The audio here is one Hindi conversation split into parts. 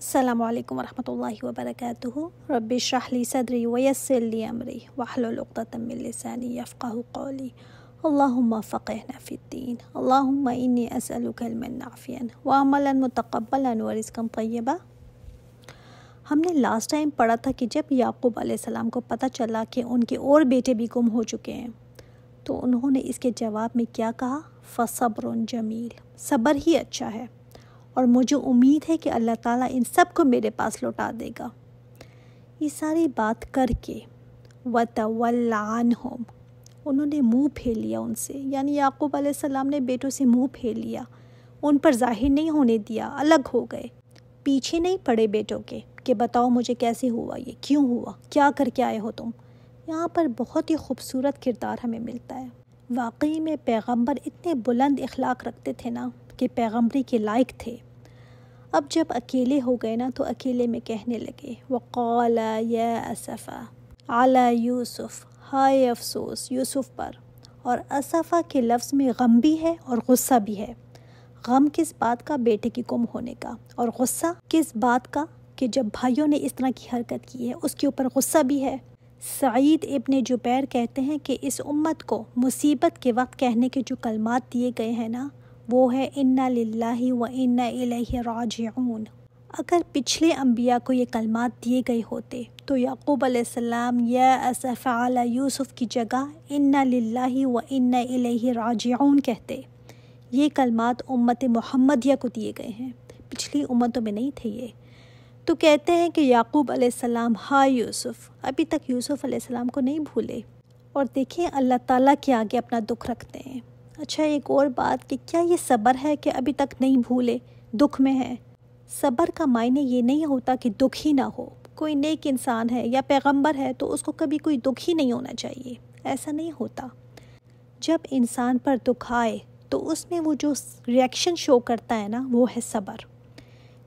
अल्लाम वरहमल वबरक रबी शराहली सदरी वयसली अमरी वाहलतमिलसानी यफ़ा कौली अल्लाम फ़क़हन फ़िद्दीन अल्लाम इन्नी असलमनाफ़ियन वामला मतकबला वरिस्कम तय्यबा हमने लास्ट टाइम पढ़ा था कि जब याकूब आसमाम को पता चला कि उनके और बेटे भी गुम हो चुके हैं तो उन्होंने इसके जवाब में क्या कहा फ़सब्र जमील सब्र ही अच्छा है और मुझे उम्मीद है कि अल्लाह ताला इन सब को मेरे पास लौटा देगा ये सारी बात करके वतवल्लान होम उन्होंने मुंह फेर लिया उनसे यानी याकूब सलाम ने बेटों से मुंह फेर लिया उन पर जाहिर नहीं होने दिया अलग हो गए पीछे नहीं पड़े बेटों के कि बताओ मुझे कैसे हुआ ये क्यों हुआ क्या करके आए हो तुम यहाँ पर बहुत ही खूबसूरत किरदार हमें मिलता है वाकई में पैगंबर इतने बुलंद इखलाक रखते थे ना कि पैगंबरी के लायक थे अब जब अकेले हो गए ना तो अकेले में कहने लगे वक़ाल या असफ़ा आला यूसुफ़ हाय अफसोस यूसुफ़ पर और असफ़ा के लफ्ज़ में गम भी है और गुस्सा भी है गम किस बात का बेटे की गुम होने का और गुस्सा किस बात का कि जब भाइयों ने इस तरह की हरकत की है उसके ऊपर गुस्सा भी है सईद इबन जुबैर कहते हैं कि इस उम्मत को मुसीबत के वक्त कहने के जो कलमात दिए गए हैं ना वो है इन्ना लाही व इन्ना राजून अगर पिछले अम्बिया को ये कलमात दिए गए होते तो याकूब अलैहिस्सलाम या असफ़ा यूसुफ़ की जगह इन्ना लाही व इन्ना राजून कहते ये कलमात उम्मत महमदिया को दिए गए हैं पिछली उम्मतों में नहीं थे ये तो कहते हैं कि याकूब अलैहिस्सलाम हाय यूसुफ अभी तक यूसुफ अलैहिस्सलाम को नहीं भूले और देखें अल्लाह ताला के आगे अपना दुख रखते हैं अच्छा एक और बात कि क्या ये सब्र है कि अभी तक नहीं भूले दुख में है सब्र का मायने ये नहीं होता कि दुख ही ना हो कोई नेक इंसान है या पैगंबर है तो उसको कभी कोई दुख ही नहीं होना चाहिए ऐसा नहीं होता जब इंसान पर दुख आए तो उसमें वो जो रिएक्शन शो करता है ना वो है सब्र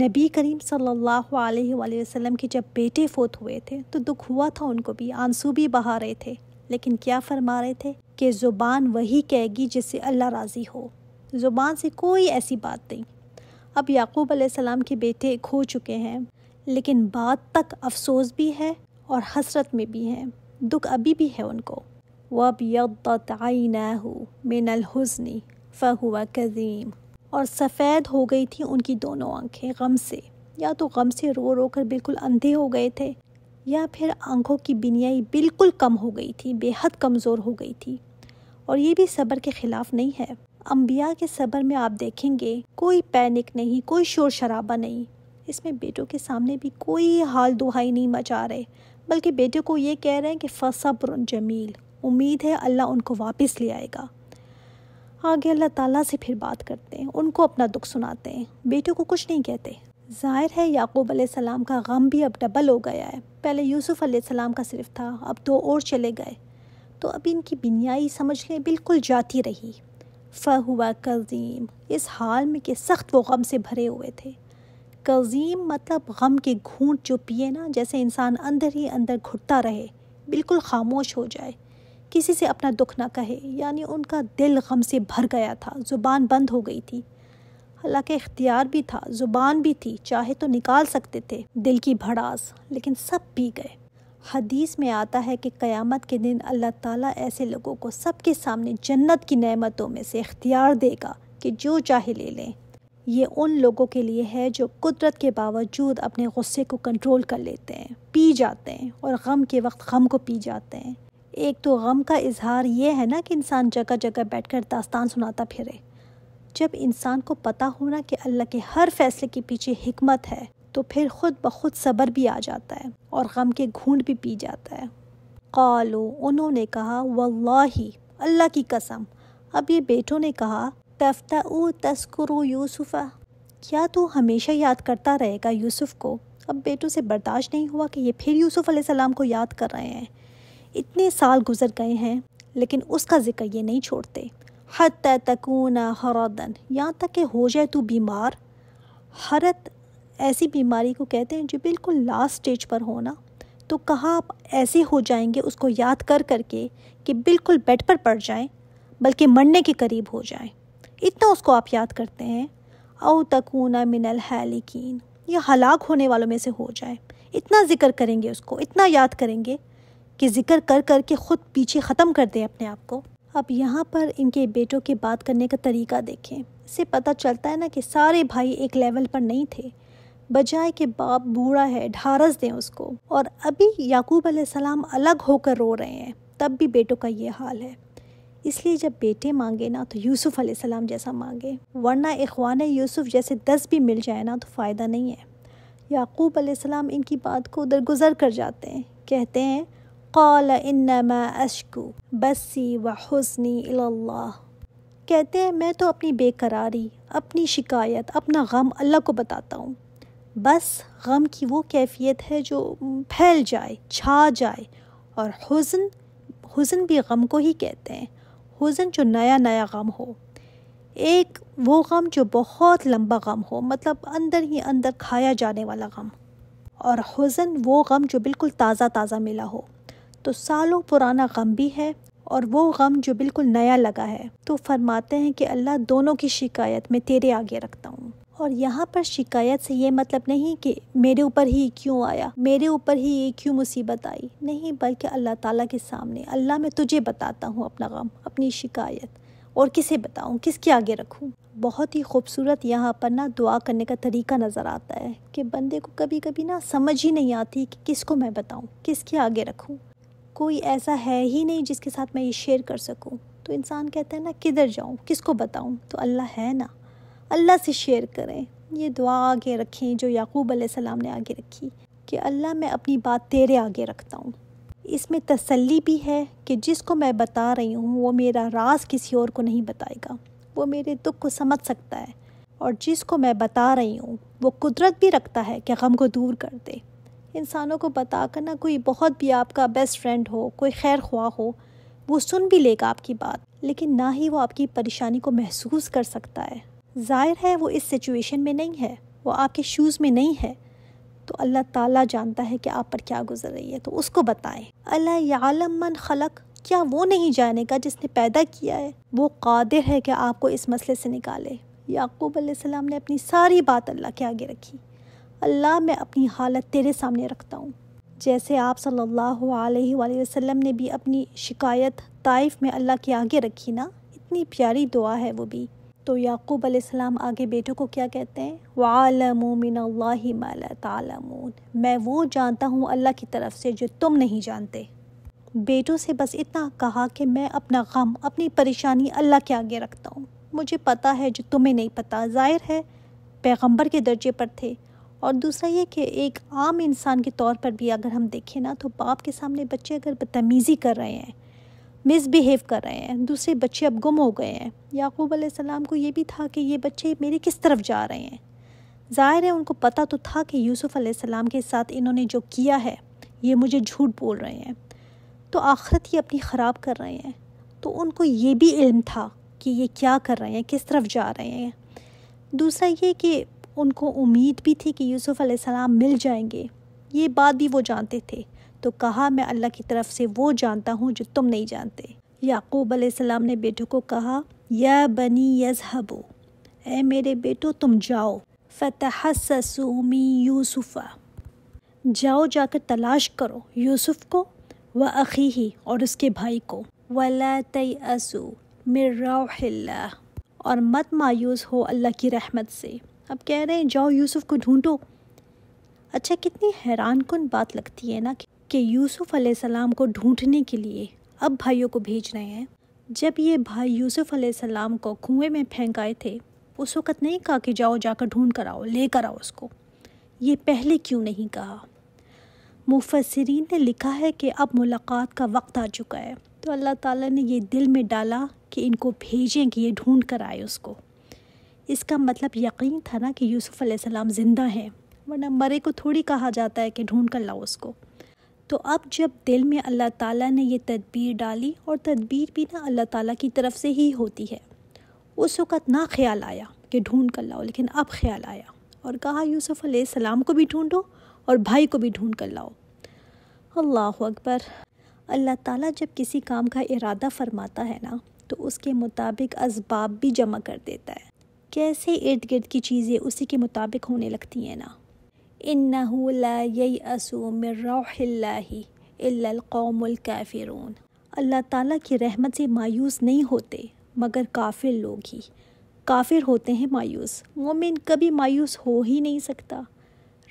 नबी करीम सल्लल्लाहु अलैहि वसल्लम के जब बेटे फोत हुए थे तो दुख हुआ था उनको भी आंसू भी बहा रहे थे लेकिन क्या फरमा रहे थे कि ज़ुबान वही कहेगी जिससे अल्लाह राज़ी हो ज़ुबान से कोई ऐसी बात नहीं अब याकूब सलाम के बेटे खो चुके हैं लेकिन बात तक अफसोस भी है और हसरत में भी हैं दुख अभी भी है उनको वब यद्दत आईना मिनल हुस्नी फ़हुआ कज़ीम और सफ़ेद हो गई थी उनकी दोनों आंखें गम से या तो गम से रो रो कर बिल्कुल अंधे हो गए थे या फिर आंखों की बिनियाई बिल्कुल कम हो गई थी बेहद कमज़ोर हो गई थी और ये भी सब्र के ख़िलाफ़ नहीं है अम्बिया के सब्र में आप देखेंगे कोई पैनिक नहीं कोई शोर शराबा नहीं इसमें बेटों के सामने भी कोई हाल दुहाई नहीं मचा रहे बल्कि बेटे को ये कह रहे हैं कि फ़सब्र जमील उम्मीद है अल्लाह उनको वापस ले आएगा आगे अल्लाह ताला से फिर बात करते हैं उनको अपना दुख सुनाते हैं बेटे को कुछ नहीं कहते ज़ाहिर है याकूब सलाम का गम भी अब डबल हो गया है पहले यूसुफ सलाम का सिर्फ था अब दो और चले गए तो अब इनकी बिनियाई समझ लें बिल्कुल जाती रही फ़हुआ कज़ीम इस हाल में कि सख्त वो गम से भरे हुए थे कज़ीम मतलब गम के घूंट जो पिए ना जैसे इंसान अंदर ही अंदर घुटता रहे बिल्कुल खामोश हो जाए किसी से अपना दुख ना कहे यानी उनका दिल गम से भर गया था ज़ुबान बंद हो गई थी हालांकि इख्तियार भी था ज़ुबान भी थी चाहे तो निकाल सकते थे दिल की भड़ास लेकिन सब पी गए हदीस में आता है कि क़यामत के दिन अल्लाह ताला ऐसे लोगों को सबके सामने जन्नत की नेमतों में से इख्तियार देगा कि जो चाहे ले लें ये उन लोगों के लिए है जो कुदरत के बावजूद अपने गुस्से को कंट्रोल कर लेते हैं पी जाते हैं और गम के वक्त गम को पी जाते हैं एक तो गम का इजहार ये है ना कि इंसान जगह जगह बैठ कर दास्तान सुनाता फिरे जब इंसान को पता हो ना कि अल्लाह के हर फैसले के पीछे हमत है तो फिर खुद ब खुद सब्र भी आ जाता है और गम के घूंढ भी पी जाता है कालो उन्होंने कहा वल्लाही अल्लाह की कसम अब ये बेटों ने कहा तफ्ता ऊ तस्करो यूसुफ़ा क्या तू हमेशा याद करता रहेगा यूसुफ़ को अब बेटों से बर्दाश्त नहीं हुआ कि ये फिर यूसुफ़ सलाम को याद कर रहे हैं इतने साल गुजर गए हैं लेकिन उसका जिक्र ये नहीं छोड़ते हत तकूना हरदन यहाँ तक कि हो जाए तू बीमार हरत ऐसी बीमारी को कहते हैं जो बिल्कुल लास्ट स्टेज पर होना तो कहाँ आप ऐसे हो जाएंगे उसको याद कर करके कि बिल्कुल बेड पर पड़ जाएं बल्कि मरने के करीब हो जाएं इतना उसको आप याद करते हैं औ तकूना मिनल हैलिकीन या हलाक होने वालों में से हो जाए इतना जिक्र करेंगे उसको इतना याद करेंगे कि जिक्र कर कर के ख़ुद पीछे ख़त्म कर दें अपने आप को अब यहाँ पर इनके बेटों के बात करने का तरीका देखें इससे पता चलता है ना कि सारे भाई एक लेवल पर नहीं थे बजाय कि बाप बूढ़ा है ढारस दें उसको और अभी याकूब आसमाम अलग होकर रो रहे हैं तब भी बेटों का ये हाल है इसलिए जब बेटे मांगे ना तो यूसुफ आसमाम जैसा मांगे वरना इखवान यूसुफ जैसे दस भी मिल जाए ना तो फ़ायदा नहीं है याकूब आसमाम इनकी बात को उधर गुजर कर जाते हैं कहते हैं قال انما اشكو बसी وحزني الى الله कहते हैं मैं तो अपनी बेकरारी अपनी शिकायत अपना गम अल्लाह को बताता हूँ बस गम की वो कैफियत है जो फैल जाए छा जाए और हुज़न हुज़न भी गम को ही कहते हैं हुज़न जो नया नया गम हो एक वो गम जो बहुत लंबा गम हो मतलब अंदर ही अंदर खाया जाने वाला गम और हुज़न वो गम जो बिल्कुल ताज़ा ताज़ा मिला हो तो सालों पुराना गम भी है और वो गम जो बिल्कुल नया लगा है तो फरमाते हैं कि अल्लाह दोनों की शिकायत मैं तेरे आगे रखता हूँ और यहाँ पर शिकायत से ये मतलब नहीं कि मेरे ऊपर ही क्यों आया मेरे ऊपर ही ये क्यों मुसीबत आई नहीं बल्कि अल्लाह ताला के सामने अल्लाह मैं तुझे बताता हूँ अपना गम अपनी शिकायत और किसे बताऊँ किसके आगे रखूँ बहुत ही खूबसूरत यहाँ पर ना दुआ करने का तरीका नज़र आता है कि बंदे को कभी कभी ना समझ ही नहीं आती कि किसको मैं बताऊँ किसके आगे रखूँ कोई ऐसा है ही नहीं जिसके साथ मैं ये शेयर कर सकूँ तो इंसान कहता है ना किधर जाऊँ किसको बताऊँ तो अल्लाह है ना अल्लाह से शेयर करें ये दुआ आगे रखें जो याकूब सलाम ने आगे रखी कि अल्लाह मैं अपनी बात तेरे आगे रखता हूँ इसमें तसल्ली भी है कि जिसको मैं बता रही हूँ वो मेरा राज किसी और को नहीं बताएगा वो मेरे दुख को समझ सकता है और जिसको मैं बता रही हूँ वो कुदरत भी रखता है कि गम को दूर कर दे इंसानों को बताकर ना कोई बहुत भी आपका बेस्ट फ्रेंड हो कोई खैर ख्वाह हो वो सुन भी लेगा आपकी बात लेकिन ना ही वो आपकी परेशानी को महसूस कर सकता है ज़ाहिर है वो इस सिचुएशन में नहीं है वो आपके शूज़ में नहीं है तो अल्लाह ताला जानता है कि आप पर क्या गुजर रही है तो उसको बताएं अल्लाह यालम मन खलक क्या वो नहीं जानेगा जिसने पैदा किया है वो कादिर है कि आपको इस मसले से निकाले याकूब आसमाम ने अपनी सारी बात अल्लाह के आगे रखी अल्लाह मैं अपनी हालत तेरे सामने रखता हूँ जैसे आप सल्लल्लाहु अलैहि वसल्लम ने भी अपनी शिकायत ताइफ में अल्लाह के आगे रखी ना इतनी प्यारी दुआ है वो भी तो याकूब अलैहिस्सलाम आगे बेटों को क्या कहते हैं वालमो मिन तालमून मैं वो जानता हूँ अल्लाह की तरफ से जो तुम नहीं जानते बेटों से बस इतना कहा कि मैं अपना गम अपनी परेशानी अल्लाह के आगे रखता हूँ मुझे पता है जो तुम्हें नहीं पता जाहिर है पैगंबर के दर्जे पर थे और दूसरा ये कि एक आम इंसान के तौर पर भी अगर हम देखें ना तो बाप के सामने बच्चे अगर बदतमीज़ी कर रहे हैं मिसबिहेव कर रहे हैं दूसरे बच्चे अब गुम हो गए हैं याकूब आसमाम को ये भी था कि ये बच्चे मेरे किस तरफ जा रहे हैं ज़ाहिर है उनको पता तो था कि यूसुफ़ आसमाम के साथ इन्होंने जो किया है ये मुझे झूठ बोल रहे हैं तो आखरत ये अपनी ख़राब कर रहे हैं तो उनको ये भी इल्म था कि ये क्या कर रहे हैं किस तरफ जा रहे हैं दूसरा ये कि उनको उम्मीद भी थी कि यूसुफ़ सलाम मिल जाएंगे ये बात भी वो जानते थे तो कहा मैं अल्लाह की तरफ से वो जानता हूँ जो तुम नहीं जानते याकूब सलाम ने बेटों को कहा या बनी हबो ए मेरे बेटो तुम जाओ फ़तः ससूमी यूसुफ़ा जाओ जाकर तलाश करो यूसुफ को व अखी ही और उसके भाई को वला तय असू मिर्रा और मत मायूस हो अल्लाह की रहमत से अब कह रहे हैं जाओ यूसुफ को ढूंढो अच्छा कितनी हैरान कन बात लगती है ना कि यूसुफ सलाम को ढूंढने के लिए अब भाइयों को भेज रहे हैं जब ये भाई यूसुफ सलाम को कुएं में फेंकाए थे उस वक़्त नहीं कहा कि जाओ जाकर ढूंढ कर आओ लेकर आओ उसको ये पहले क्यों नहीं कहा मुफसरीन ने लिखा है कि अब मुलाकात का वक्त आ चुका है तो अल्लाह ताला ने ये दिल में डाला कि इनको भेजें कि ये ढूंढ कर आए उसको इसका मतलब यकीन था ना कि यूसुफ़ सलाम ज़िंदा हैं वरना मरे को थोड़ी कहा जाता है कि ढूंढ कर लाओ उसको तो अब जब दिल में अल्लाह ताला ने ये तदबीर डाली और तदबीर भी ना अल्लाह ताला की तरफ से ही होती है उस वक़्त ना ख्याल आया कि ढूंढ कर लाओ लेकिन अब ख्याल आया और कहा यूसुफ़ सलाम को भी ढूंढो और भाई को भी ढूंढ कर लाओ अल्लाह अकबर अल्लाह ताला जब किसी काम का इरादा फरमाता है ना तो उसके मुताबिक इसबाब भी जमा कर देता है जैसे इर्द गिर्द की चीज़ें उसी के मुताबिक होने लगती हैं ना इन ला यई अल्लाह ताला की रहमत से मायूस नहीं होते मगर काफिर लोग ही काफिर होते हैं मायूस मोमिन कभी मायूस हो ही नहीं सकता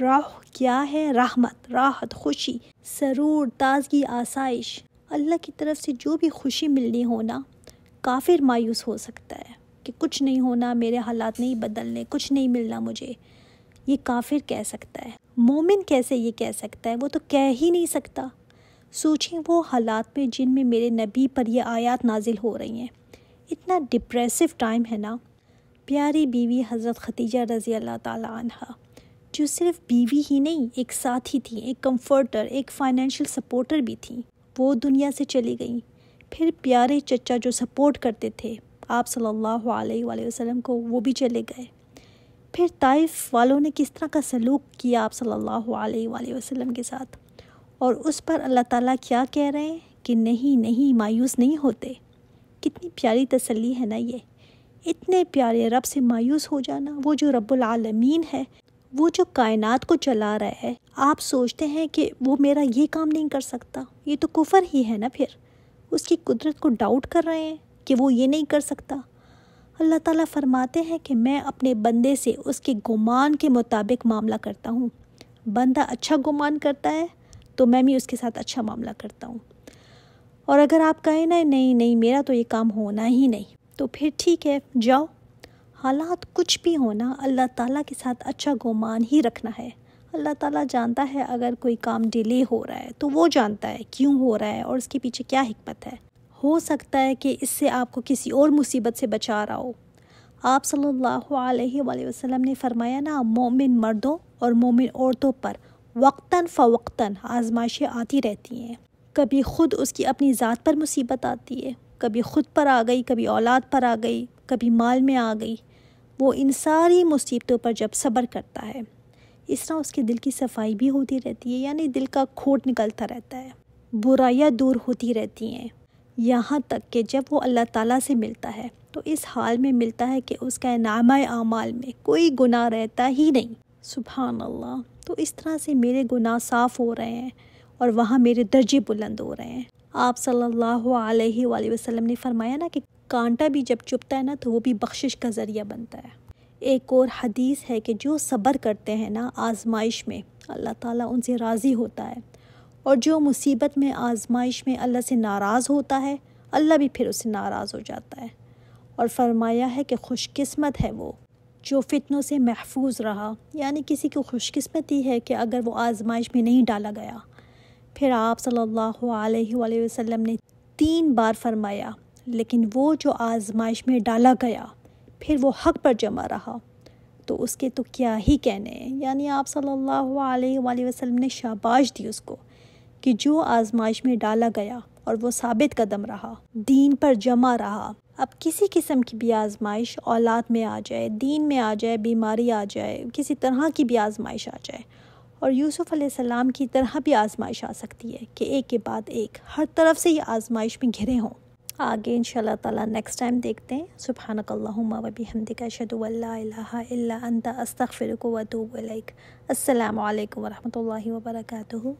राह क्या है राहमत राहत खुशी सरूर ताजगी आसाइश अल्लाह की तरफ से जो भी खुशी मिलनी हो ना काफिर मायूस हो सकता है कि कुछ नहीं होना मेरे हालात नहीं बदलने कुछ नहीं मिलना मुझे ये काफिर कह सकता है मोमिन कैसे ये कह सकता है वो तो कह ही नहीं सकता सोचें वो हालात में जिनमें मेरे नबी पर यह आयात नाजिल हो रही हैं इतना डिप्रेसिव टाइम है ना प्यारी बीवी हज़रत खतीजा रज़ी अल्लाह तह जो सिर्फ बीवी ही नहीं एक साथी थी एक कंफर्टर एक फाइनेंशियल सपोर्टर भी थी वो दुनिया से चली गई फिर प्यारे चचा जो सपोर्ट करते थे आप सल्लल्लाहु अलैहि वसल्लम को वो भी चले गए फिर ताइफ वालों ने किस तरह का सलूक किया आप सल्लल्लाहु अलैहि वसल्लम के साथ और उस पर अल्लाह ताला क्या कह रहे हैं कि नहीं नहीं मायूस नहीं होते कितनी प्यारी तसल्ली है ना ये इतने प्यारे रब से मायूस हो जाना वो जो रबालमीन है वो जो कायनात को चला रहा है आप सोचते हैं कि वो मेरा ये काम नहीं कर सकता ये तो कुफर ही है ना फिर उसकी कुदरत को डाउट कर रहे हैं कि वो ये नहीं कर सकता अल्लाह ताला फरमाते हैं कि मैं अपने बंदे से उसके गुमान के मुताबिक मामला करता हूँ बंदा अच्छा गुमान करता है तो मैं भी उसके साथ अच्छा मामला करता हूँ और अगर आप कहें ना नहीं नहीं मेरा तो ये काम होना ही नहीं तो फिर ठीक है जाओ हालात कुछ भी होना अल्लाह ताला के साथ अच्छा गुमान ही रखना है अल्लाह ताला जानता है अगर कोई काम डिले हो रहा है तो वो जानता है क्यों हो रहा है और उसके पीछे क्या हिकमत है हो सकता है कि इससे आपको किसी और मुसीबत से बचा रहा हो आप सल्लल्लाहु अलैहि वसल्लम ने फरमाया ना मोमिन मर्दों और मोमिन औरतों पर वक्ता फ़वक्तन आजमाइशें आती रहती हैं कभी ख़ुद उसकी अपनी ज़ात पर मुसीबत आती है कभी ख़ुद पर आ गई कभी औलाद पर आ गई कभी माल में आ गई वो इन सारी मुसीबतों पर जब सब्र करता है इस तरह उसके दिल की सफाई भी होती रहती है यानी दिल का खोट निकलता रहता है बुराइयाँ दूर होती रहती हैं यहाँ तक कि जब वो अल्लाह ताला से मिलता है तो इस हाल में मिलता है कि उसका नामा आमाल में कोई गुनाह रहता ही नहीं सुबह अल्लाह तो इस तरह से मेरे गुनाह साफ़ हो रहे हैं और वहाँ मेरे दर्जे बुलंद हो रहे हैं आप सल्लल्लाहु अलैहि वसल्लम ने फरमाया ना कि कांटा भी जब चुपता है ना तो वो भी बख्शिश का ज़रिया बनता है एक और हदीस है कि जो सब्र करते हैं ना आजमाइश में अल्लाह ताला उनसे राज़ी होता है और जो मुसीबत में आजमाइश में अल्लाह से नाराज़ होता है अल्लाह भी फिर उससे नाराज़ हो जाता है और फरमाया है कि ख़ुशकस्मत है वो जो फितनों से महफूज रहा यानी किसी की ही है कि अगर वो आजमाइश में नहीं डाला गया फिर आप सल्लल्लाहु अलैहि वसल्लम ने तीन बार फरमाया लेकिन वो जो आजमाइश में डाला गया फिर वो हक पर जमा रहा तो उसके तो क्या ही कहने यानी आप सल्लल्लाहु अलैहि वसल्लम ने शाबाश दी उसको कि जो आजमाइश में डाला गया और वो साबित कदम रहा दीन पर जमा रहा अब किसी किस्म की भी आजमाइश औलाद में आ जाए दीन में आ जाए बीमारी आ जाए किसी तरह की भी आजमाइश आ जाए और यूसुफ़ सलाम की तरह भी आजमाइश आ सकती है कि एक के बाद एक हर तरफ से ये आजमाइश में घिरे हों आगे इन ताला नेक्स्ट टाइम देखते हैं सुबहानकल्लाहुम्मा वबी हमदिका शदु अल्लाह इल्ला अंता अस्तगफिरुक व अतूबु इलैक व बरकातुहू